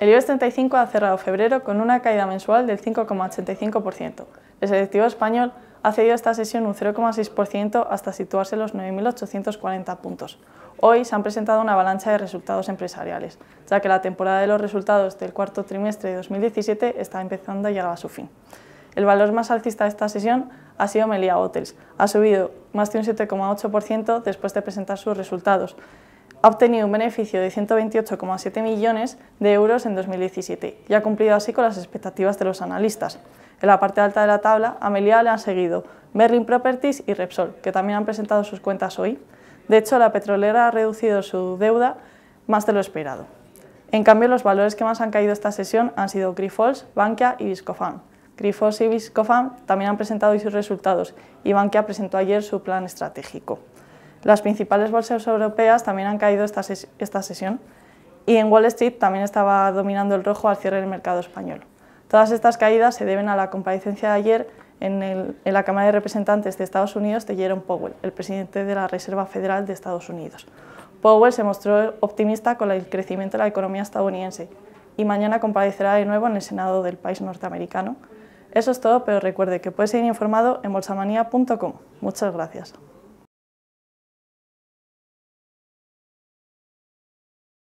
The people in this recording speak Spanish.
El IBEX 35 ha cerrado febrero con una caída mensual del 5,85%. El selectivo español ha cedido esta sesión un 0,6% hasta situarse en los 9.840 puntos. Hoy se han presentado una avalancha de resultados empresariales, ya que la temporada de los resultados del cuarto trimestre de 2017 está empezando y llegar a su fin. El valor más alcista de esta sesión ha sido Melia Hotels. Ha subido más de un 7,8% después de presentar sus resultados ha obtenido un beneficio de 128,7 millones de euros en 2017 y ha cumplido así con las expectativas de los analistas. En la parte alta de la tabla, a le han seguido Merlin Properties y Repsol, que también han presentado sus cuentas hoy. De hecho, la petrolera ha reducido su deuda más de lo esperado. En cambio, los valores que más han caído esta sesión han sido Grifols, Bankia y Viscofan. Grifols y Viscofan también han presentado hoy sus resultados y Bankia presentó ayer su plan estratégico. Las principales bolsas europeas también han caído esta, sesión y en Wall Street también estaba dominando el rojo al cierre del mercado español. Todas estas caídas se deben a la comparecencia de ayer en, la Cámara de Representantes de Estados Unidos de Jerome Powell, el presidente de la Reserva Federal de Estados Unidos. Powell se mostró optimista con el crecimiento de la economía estadounidense y mañana comparecerá de nuevo en el Senado del país norteamericano. Eso es todo, pero recuerde que puede seguir informado en bolsamanía.com. Muchas gracias.